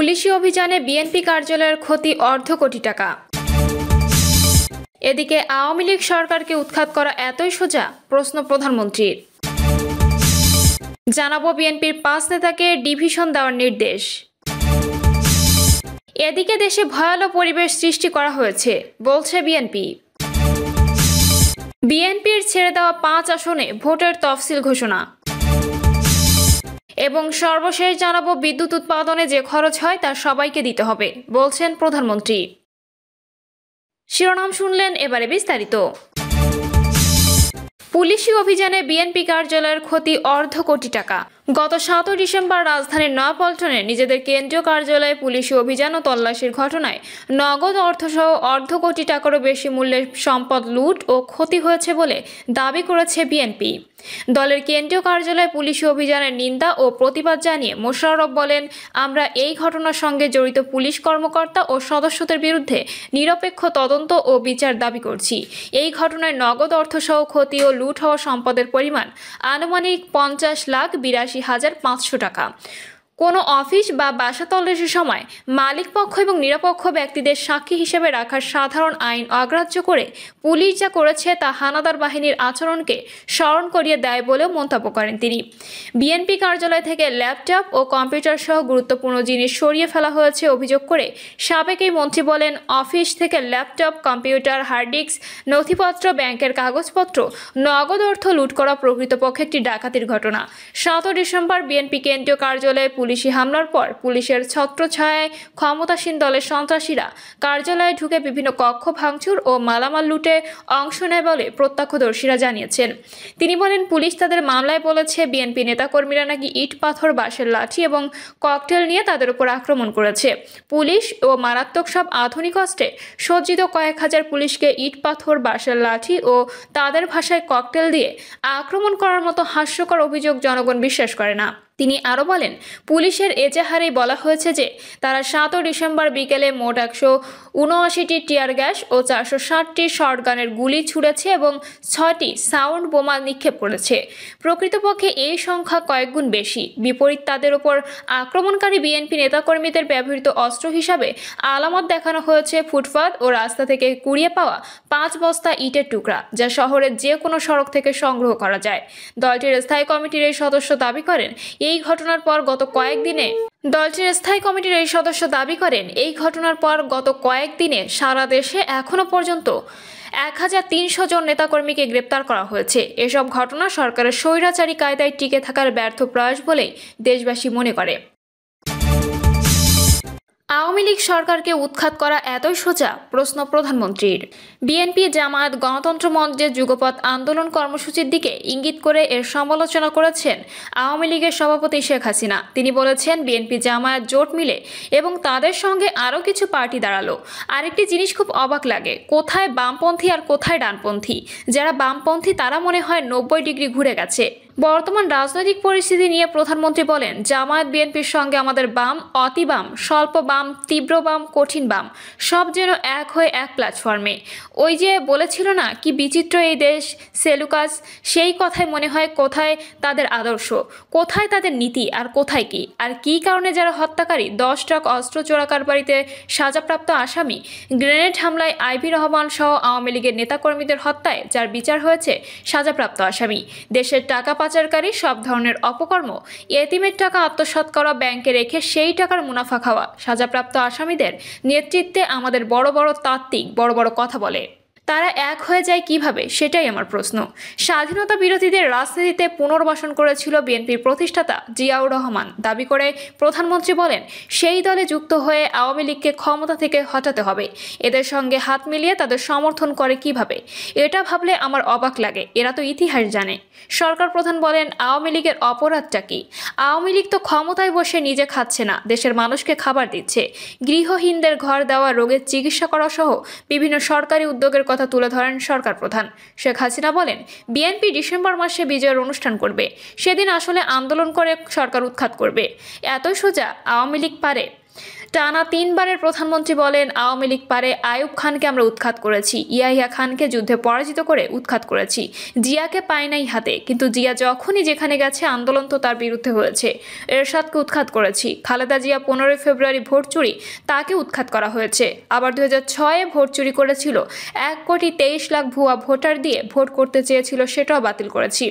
পুলিশি অভিযানে বিএনপি কার্যালয়ের ক্ষতি অর্ধ কোটি টাকা এদিকে আওয়ামী লীগ সরকারকে উৎখাত করা এতই সোজা প্রশ্ন প্রধানমন্ত্রীর জানাবো বিএনপির পাঁচ নেতাকে ডিভিশন দেওয়ার নির্দেশ এদিকে দেশে ভয়াল পরিবেশ সৃষ্টি করা হয়েছে বলছে বিএনপি বিএনপির ছেড়ে দেওয়া পাঁচ আসনে ভোটের তফসিল ঘোষণা এবং সর্বশেষ জানাবো বিদ্যুৎ উৎপাদনে যে খরচ হয় তা সবাইকে দিতে হবে বলছেন প্রধানমন্ত্রী শিরোনাম শুনলেন এবারে বিস্তারিত পুলিশি অভিযানে বিএনপি কার্যালয়ের ক্ষতি অর্ধ কোটি টাকা গত সাতই ডিসেম্বর রাজধানীর নয়াপল্টনে নিজেদের কেন্দ্রীয় কার্যালয়ে পুলিশি অভিযান ও তল্লাশির ঘটনায় নগদ অর্থসহ অর্ধ কোটি টাকারও বেশি মূল্যের সম্পদ লুট ও ক্ষতি হয়েছে বলে দাবি করেছে বিএনপি দলের কেন্দ্রীয় কার্যালয়ে পুলিশি অভিযানের নিন্দা ও প্রতিবাদ জানিয়ে মোশাররফ বলেন আমরা এই ঘটনার সঙ্গে জড়িত পুলিশ কর্মকর্তা ও সদস্যদের বিরুদ্ধে নিরপেক্ষ তদন্ত ও বিচার দাবি করছি এই ঘটনায় নগদ অর্থসহ ক্ষতি ও লুট হওয়া সম্পদের পরিমাণ আনুমানিক পঞ্চাশ লাখ বিরাশি হাজার পাঁচশো টাকা কোনো অফিস বা বাসা তল্লাশির সময় মালিকপক্ষ এবং নিরপক্ষ ব্যক্তিদের সাক্ষী হিসেবে রাখার সাধারণ আইন অগ্রাহ্য করে পুলিশ যা করেছে তা হানাদার বাহিনীর আচরণকে স্মরণ করিয়ে দেয় বলেও মন্তব্য করেন তিনি বিএনপি কার্যালয় থেকে ল্যাপটপ ও কম্পিউটার সহ গুরুত্বপূর্ণ জিনিস সরিয়ে ফেলা হয়েছে অভিযোগ করে সাবেক এই মন্ত্রী বলেন অফিস থেকে ল্যাপটপ কম্পিউটার হার্ডডিস্ক নথিপত্র ব্যাংকের কাগজপত্র নগদ অর্থ লুট করা প্রকৃতপক্ষে একটি ডাকাতির ঘটনা সাত ডিসেম্বর বিএনপি কেন্দ্রীয় কার্যালয়ে পুলিশ পুলিশি হামলার পর পুলিশের ছত্রছায়ায় ক্ষমতাসীন দলের সন্ত্রাসীরা কার্যালয়ে ঢুকে বিভিন্ন কক্ষ ভাঙচুর ও মালামাল লুটে অংশ নেয় বলে প্রত্যক্ষদর্শীরা জানিয়েছেন তিনি বলেন পুলিশ তাদের মামলায় বলেছে বিএনপি নেতাকর্মীরা নাকি ইট পাথর বাঁশের লাঠি এবং ককটেল নিয়ে তাদের উপর আক্রমণ করেছে পুলিশ ও মারাত্মক সব আধুনিক অস্ত্রে সজ্জিত কয়েক হাজার পুলিশকে ইট পাথর বাঁশের লাঠি ও তাদের ভাষায় ককটেল দিয়ে আক্রমণ করার মতো হাস্যকর অভিযোগ জনগণ বিশ্বাস করে না তিনি আরও বলেন পুলিশের এজাহারে বলা হয়েছে যে তারা সাত ডিসেম্বর বিকেলে মোট একশো উনআশিটি টিয়ার গ্যাস ও চারশো ষাটটি শর্টগানের গুলি ছুড়েছে এবং ছয়টি সাউন্ড বোমা নিক্ষেপ করেছে প্রকৃতপক্ষে এই সংখ্যা কয়েকগুণ বেশি বিপরীত তাদের ওপর আক্রমণকারী বিএনপি নেতাকর্মীদের ব্যবহৃত অস্ত্র হিসাবে আলামত দেখানো হয়েছে ফুটপাত ও রাস্তা থেকে কুড়িয়ে পাওয়া পাঁচ বস্তা ইটের টুকরা যা শহরের যে কোনো সড়ক থেকে সংগ্রহ করা যায় দলটির স্থায়ী কমিটির এই সদস্য দাবি করেন এই এই ঘটনার পর গত কয়েকদিনে দলটির স্থায়ী কমিটির এই সদস্য দাবি করেন এই ঘটনার পর গত কয়েকদিনে সারা দেশে এখনো পর্যন্ত এক হাজার তিনশো জন নেতাকর্মীকে গ্রেপ্তার করা হয়েছে এসব ঘটনা সরকারের স্বৈরাচারী কায়দায় টিকে থাকার ব্যর্থ প্রয়াস বলেই দেশবাসী মনে করে আওয়ামী লীগ সরকারকে উৎখাত করা এতই সোজা প্রশ্ন প্রধানমন্ত্রীর বিএনপি জামায়াত গণতন্ত্র মঞ্চে যুগপথ আন্দোলন কর্মসূচির দিকে ইঙ্গিত করে এর সমালোচনা করেছেন আওয়ামী লীগের সভাপতি শেখ হাসিনা তিনি বলেছেন বিএনপি জামায়াত জোট মিলে এবং তাদের সঙ্গে আরও কিছু পার্টি দাঁড়ালো আরেকটি জিনিস খুব অবাক লাগে কোথায় বামপন্থী আর কোথায় ডানপন্থী যারা বামপন্থী তারা মনে হয় নব্বই ডিগ্রি ঘুরে গেছে বর্তমান রাজনৈতিক পরিস্থিতি নিয়ে প্রধানমন্ত্রী বলেন জামায়াত বিএনপির সঙ্গে আমাদের বাম অতি বাম স্বল্প বাম তীব্র বাম কঠিন বাম সব যেন এক হয়ে এক প্ল্যাটফর্মে ওই যে বলেছিল না কি বিচিত্র এই দেশ সেলুকাস সেই কথায় মনে হয় কোথায় তাদের আদর্শ কোথায় তাদের নীতি আর কোথায় কি আর কি কারণে যারা হত্যাকারী দশ ট্রাক অস্ত্র চোরাকারবারিতে সাজাপ্রাপ্ত আসামি গ্রেনেড হামলায় আইভি রহমান সহ আওয়ামী লীগের নেতাকর্মীদের হত্যায় যার বিচার হয়েছে সাজাপ্রাপ্ত আসামি দেশের টাকা পাচারকারী সব ধরনের অপকর্ম এতিমের টাকা আত্মসাত করা ব্যাংকে রেখে সেই টাকার মুনাফা খাওয়া সাজাপ্রাপ্ত আসামিদের নেতৃত্বে আমাদের বড় বড় তাত্ত্বিক বড় বড় কথা বলে তারা এক হয়ে যায় কিভাবে সেটাই আমার প্রশ্ন স্বাধীনতা বিরোধীদের রাজনীতিতে পুনর্বাসন করেছিল বিএনপির প্রতিষ্ঠাতা জিয়াউর রহমান দাবি করে প্রধানমন্ত্রী বলেন সেই দলে যুক্ত হয়ে আওয়ামী লীগকে ক্ষমতা থেকে হটাতে হবে এদের সঙ্গে হাত মিলিয়ে তাদের সমর্থন করে কিভাবে এটা ভাবলে আমার অবাক লাগে এরা তো ইতিহাস জানে সরকার প্রধান বলেন আওয়ামী লীগের অপরাধটা কি আওয়ামী লীগ তো ক্ষমতায় বসে নিজে খাচ্ছে না দেশের মানুষকে খাবার দিচ্ছে গৃহহীনদের ঘর দেওয়া রোগের চিকিৎসা করা সহ বিভিন্ন সরকারি উদ্যোগের কথা কথা তুলে ধরেন সরকার প্রধান শেখ হাসিনা বলেন বিএনপি ডিসেম্বর মাসে বিজয়ের অনুষ্ঠান করবে সেদিন আসলে আন্দোলন করে সরকার উৎখাত করবে এত সোজা আওয়ামী লীগ পারে টানা তিনবারের প্রধানমন্ত্রী বলেন আওয়ামী লীগ পারে আয়ুব খানকে আমরা উৎখাত করেছি ইয়াহিয়া খানকে যুদ্ধে পরাজিত করে উৎখাত করেছি জিয়াকে পায় নাই হাতে কিন্তু জিয়া যখনই যেখানে গেছে আন্দোলন তো তার বিরুদ্ধে হয়েছে এরশাদকে উৎখাত করেছি খালেদা জিয়া পনেরোই ফেব্রুয়ারি ভোট চুরি তাকে উৎখাত করা হয়েছে আবার দু হাজার ছয়ে ভোট চুরি করেছিল এক কোটি তেইশ লাখ ভুয়া ভোটার দিয়ে ভোট করতে চেয়েছিল সেটাও বাতিল করেছি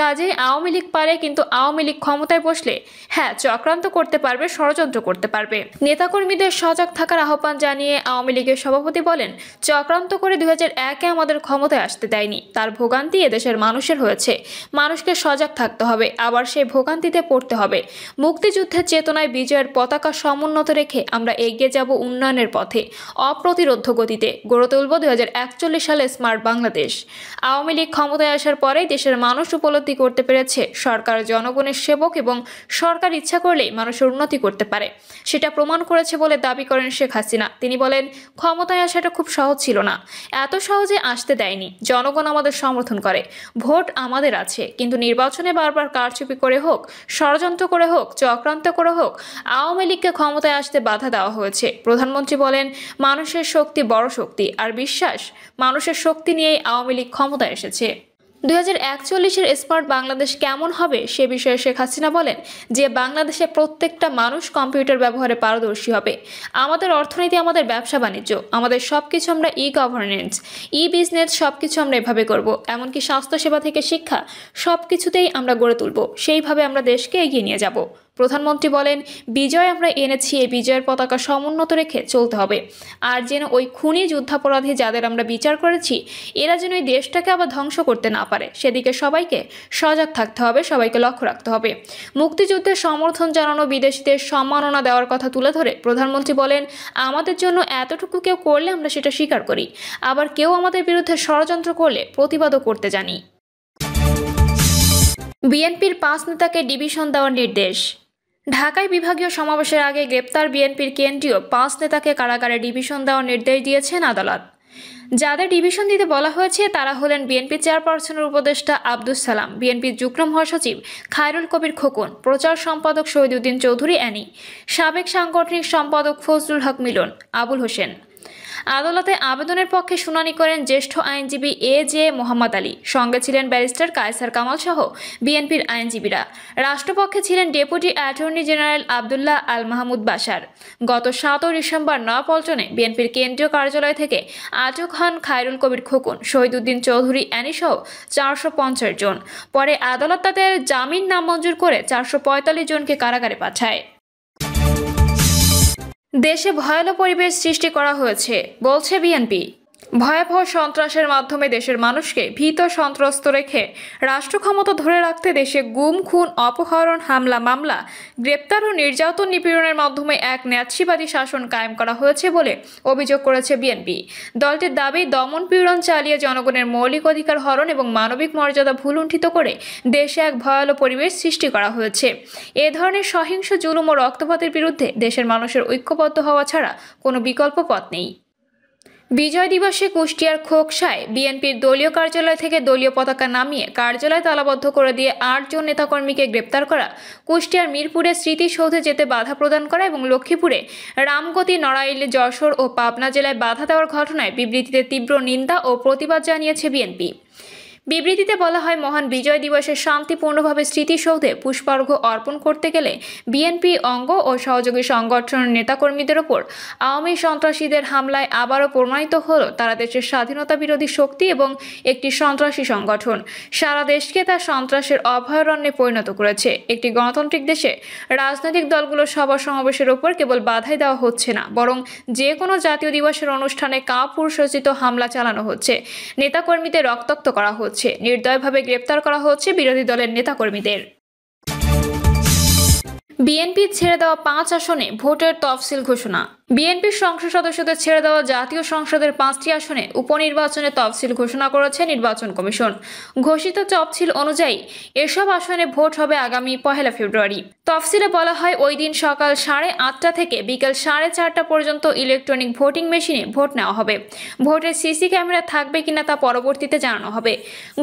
কাজে আওয়ামী লীগ পারে কিন্তু আওয়ামী লীগ ক্ষমতায় বসলে হ্যাঁ চক্রান্ত করতে পারবে ষড়যন্ত্র করতে পারবে নেতা নেতাকর্মীদের সজাগ থাকার আহ্বান জানিয়ে আওয়ামী লীগের সভাপতি বলেন চক্রান্ত করে দুই একে আমাদের ক্ষমতায় আসতে দেয়নি তার ভোগান্তি এদেশের মানুষের হয়েছে মানুষকে সজাগ থাকতে হবে আবার সেই ভোগান্তিতে পড়তে হবে মুক্তিযুদ্ধের চেতনায় বিজয়ের পতাকা সমুন্নত রেখে আমরা এগিয়ে যাব উন্নয়নের পথে অপ্রতিরোধ গতিতে গড়ে তুলব দুই সালে স্মার্ট বাংলাদেশ আওয়ামী লীগ ক্ষমতায় আসার পরে দেশের মানুষ উপলব্ধি করতে পেরেছে সরকার জনগণের সেবক এবং সরকার ইচ্ছা করলেই মানুষের উন্নতি করতে পারে সেটা প্রমাণ করেছে বলে দাবি করেন শেখ হাসিনা তিনি বলেন ক্ষমতায় আসাটা খুব সহজ ছিল না এত সহজে আসতে দেয়নি জনগণ আমাদের সমর্থন করে ভোট আমাদের আছে কিন্তু নির্বাচনে বারবার কারচুপি করে হোক ষড়যন্ত্র করে হোক চক্রান্ত করে হোক আওয়ামী লীগকে ক্ষমতায় আসতে বাধা দেওয়া হয়েছে প্রধানমন্ত্রী বলেন মানুষের শক্তি বড় শক্তি আর বিশ্বাস মানুষের শক্তি নিয়েই আওয়ামী লীগ ক্ষমতায় এসেছে দুই হাজার একচল্লিশের স্মার্ট বাংলাদেশ কেমন হবে সে বিষয়ে শেখ হাসিনা বলেন যে বাংলাদেশে প্রত্যেকটা মানুষ কম্পিউটার ব্যবহারে পারদর্শী হবে আমাদের অর্থনীতি আমাদের ব্যবসা বাণিজ্য আমাদের সব কিছু আমরা ই গভর্নেন্স ই বিজনেস সব কিছু আমরা এভাবে করবো এমনকি স্বাস্থ্যসেবা থেকে শিক্ষা সব কিছুতেই আমরা গড়ে তুলব সেইভাবে আমরা দেশকে এগিয়ে নিয়ে যাব প্রধানমন্ত্রী বলেন বিজয় আমরা এনেছি এই বিজয়ের পতাকা সমুন্নত রেখে চলতে হবে আর যেন ওই খুনি যুদ্ধাপরাধী যাদের আমরা বিচার করেছি এরা যেন ওই দেশটাকে আবার ধ্বংস করতে না পারে সেদিকে সবাইকে সজাগ থাকতে হবে সবাইকে লক্ষ্য রাখতে হবে মুক্তিযুদ্ধের সমর্থন জানানো বিদেশিদের সম্মাননা দেওয়ার কথা তুলে ধরে প্রধানমন্ত্রী বলেন আমাদের জন্য এতটুকু কেউ করলে আমরা সেটা স্বীকার করি আবার কেউ আমাদের বিরুদ্ধে ষড়যন্ত্র করলে প্রতিবাদও করতে জানি বিএনপির পাঁচ নেতাকে ডিভিশন দেওয়ার নির্দেশ ঢাকায় বিভাগীয় সমাবেশের আগে গ্রেপ্তার বিএনপির কেন্দ্রীয় পাঁচ নেতাকে কারাগারে ডিভিশন দেওয়ার নির্দেশ দিয়েছেন আদালত যাদের ডিভিশন দিতে বলা হয়েছে তারা হলেন বিএনপি চেয়ারপারসনের উপদেষ্টা আব্দুস সালাম বিএনপির যুগ্ম মহাসচিব খায়রুল কবির খোকন প্রচার সম্পাদক উদ্দিন চৌধুরী অ্যানি সাবেক সাংগঠনিক সম্পাদক ফজলুল হক মিলন আবুল হোসেন আদালতে আবেদনের পক্ষে শুনানি করেন জ্যেষ্ঠ আইনজীবী এ জে মোহাম্মদ আলী সঙ্গে ছিলেন ব্যারিস্টার কায়সার কামাল সহ বিএনপির আইনজীবীরা রাষ্ট্রপক্ষে ছিলেন deputy attorney general Abdullah Al Mahmud Basar গত সাতই ডিসেম্বর নয়াপল্টনে বিএনপির কেন্দ্রীয় কার্যালয় থেকে আটক হন খায়রুল কবির খোকন শহীদুদ্দিন চৌধুরী অ্যানিসহ চারশো জন পরে আদালত তাদের জামিন নামঞ্জুর করে চারশো জনকে কারাগারে পাঠায় দেশে ভয়াল পরিবেশ সৃষ্টি করা হয়েছে বলছে বিএনপি ভয়াবহ সন্ত্রাসের মাধ্যমে দেশের মানুষকে ভীত সন্ত্রস্ত রেখে রাষ্ট্র ক্ষমতা ধরে রাখতে দেশে গুম খুন অপহরণ হামলা মামলা গ্রেপ্তার ও নির্যাতন নিপীড়নের মাধ্যমে এক ন্যাৎসিবাদী শাসন কায়েম করা হয়েছে বলে অভিযোগ করেছে বিএনপি দলটির দাবি দমন পীড়ন চালিয়ে জনগণের মৌলিক অধিকার হরণ এবং মানবিক মর্যাদা ভুলুণ্ঠিত করে দেশে এক ভয়াল পরিবেশ সৃষ্টি করা হয়েছে এ ধরনের সহিংস জুলুম ও রক্তপাতের বিরুদ্ধে দেশের মানুষের ঐক্যবদ্ধ হওয়া ছাড়া কোনো বিকল্প পথ নেই বিজয় দিবসে কুষ্টিয়ার খোকসায় বিএনপির দলীয় কার্যালয় থেকে দলীয় পতাকা নামিয়ে কার্যালয় তালাবদ্ধ করে দিয়ে আটজন নেতাকর্মীকে গ্রেপ্তার করা কুষ্টিয়ার মিরপুরে স্মৃতিসৌধে যেতে বাধা প্রদান করা এবং লক্ষ্মীপুরে রামগতি নড়াইল যশোর ও পাবনা জেলায় বাধা দেওয়ার ঘটনায় বিবৃতিতে তীব্র নিন্দা ও প্রতিবাদ জানিয়েছে বিএনপি বিবৃতিতে বলা হয় মহান বিজয় দিবসে শান্তিপূর্ণভাবে স্মৃতিসৌধে পুষ্পার্ঘ অর্পণ করতে গেলে বিএনপি অঙ্গ ও সহযোগী সংগঠনের নেতাকর্মীদের ওপর আওয়ামী সন্ত্রাসীদের হামলায় আবারও প্রমাণিত হল তারা দেশের স্বাধীনতা বিরোধী শক্তি এবং একটি সন্ত্রাসী সংগঠন সারা দেশকে তা সন্ত্রাসের অভয়ারণ্যে পরিণত করেছে একটি গণতান্ত্রিক দেশে রাজনৈতিক দলগুলো সভা সমাবেশের ওপর কেবল বাধাই দেওয়া হচ্ছে না বরং যে কোনো জাতীয় দিবসের অনুষ্ঠানে কাপুরসচিত হামলা চালানো হচ্ছে নেতাকর্মীদের রক্তাক্ত করা হচ্ছে হচ্ছে নির্দয়ভাবে গ্রেপ্তার করা হচ্ছে বিরোধী দলের নেতাকর্মীদের বিএনপি ছেড়ে দেওয়া পাঁচ আসনে ভোটের তফসিল ঘোষণা বিএনপির সংসদ সদস্যদের ছেড়ে দেওয়া জাতীয় সংসদের পাঁচটি আসনে উপনির্বাচনে তফসিল ঘোষণা করেছে নির্বাচন কমিশন ঘোষিত তফসিল অনুযায়ী এসব আসনে ভোট হবে আগামী পহেলা ফেব্রুয়ারি তফসিলে বলা হয় ওই দিন সকাল সাড়ে আটটা থেকে বিকেল সাড়ে চারটা পর্যন্ত ইলেকট্রনিক ভোটিং মেশিনে ভোট নেওয়া হবে ভোটের সিসি ক্যামেরা থাকবে কিনা তা পরবর্তীতে জানানো হবে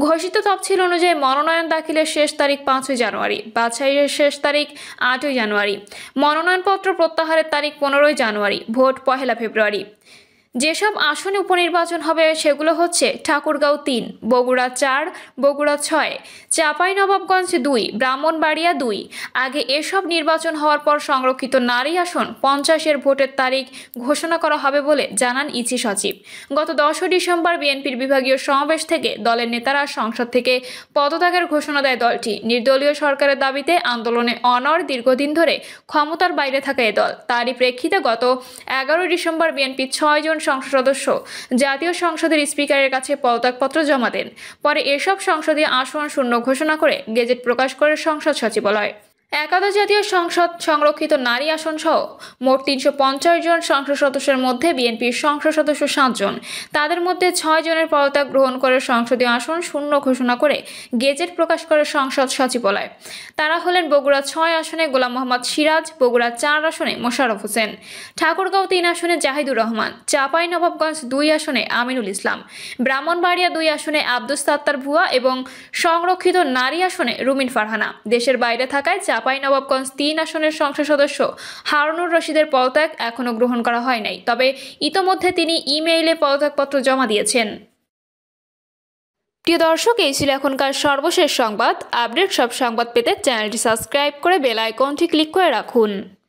ঘোষিত তফসিল অনুযায়ী মনোনয়ন দাখিলের শেষ তারিখ পাঁচই জানুয়ারি বাছাইয়ের শেষ তারিখ আটই জানুয়ারি মনোনয়নপত্র প্রত্যাহারের তারিখ পনেরোই জানুয়ারি জানুয়ারি ভোট পহেলা ফেব্রুয়ারি যেসব আসনে উপনির্বাচন হবে সেগুলো হচ্ছে ঠাকুরগাঁও তিন বগুড়া চার বগুড়া ছয় চাঁপাইনবাবগঞ্জ দুই ব্রাহ্মণবাড়িয়া দুই আগে এসব নির্বাচন হওয়ার পর সংরক্ষিত নারী আসন পঞ্চাশের ভোটের তারিখ ঘোষণা করা হবে বলে জানান ইসি সচিব গত দশই ডিসেম্বর বিএনপির বিভাগীয় সমাবেশ থেকে দলের নেতারা সংসদ থেকে পদত্যাগের ঘোষণা দেয় দলটি নির্দলীয় সরকারের দাবিতে আন্দোলনে অনর দীর্ঘদিন ধরে ক্ষমতার বাইরে থাকা এ দল তারই প্রেক্ষিতে গত এগারোই ডিসেম্বর বিএনপি ছয়জন সংসদ সদস্য জাতীয় সংসদের স্পিকারের কাছে পদত্যাগপত্র জমা দেন পরে এসব সংসদীয় আসন শূন্য ঘোষণা করে গেজেট প্রকাশ করে সংসদ সচিবালয় একাদশ জাতীয় সংসদ সংরক্ষিত নারী আসন সহ মোট তিনশো জন সংসদ সদস্যের মধ্যে বিএনপির সংসদ সদস্য সাতজন তাদের মধ্যে ছয় জনের পদত্যাগ গ্রহণ করে সংসদীয় আসন শূন্য ঘোষণা করে গেজেট প্রকাশ করে সংসদ সচিবালয় তারা হলেন বগুড়া ছয় আসনে গোলাম মোহাম্মদ সিরাজ বগুড়া চার আসনে মোশারফ হোসেন ঠাকুরগাঁও তিন আসনে জাহিদুর রহমান চাপাই নবাবগঞ্জ দুই আসনে আমিনুল ইসলাম ব্রাহ্মণবাড়িয়া দুই আসনে আব্দুস সাত্তার ভুয়া এবং সংরক্ষিত নারী আসনে রুমিন ফারহানা দেশের বাইরে থাকায় চাপ নবাবগঞ্জ তিন আসনের সংসদ সদস্য হারুনুর রশিদের পদত্যাগ এখনও গ্রহণ করা হয় নাই তবে ইতোমধ্যে তিনি ইমেইলে পদত্যাগপত্র জমা দিয়েছেন প্রিয় দর্শক এই ছিল এখনকার সর্বশেষ সংবাদ আপডেট সব সংবাদ পেতে চ্যানেলটি সাবস্ক্রাইব করে বেল আইকনটি ক্লিক করে রাখুন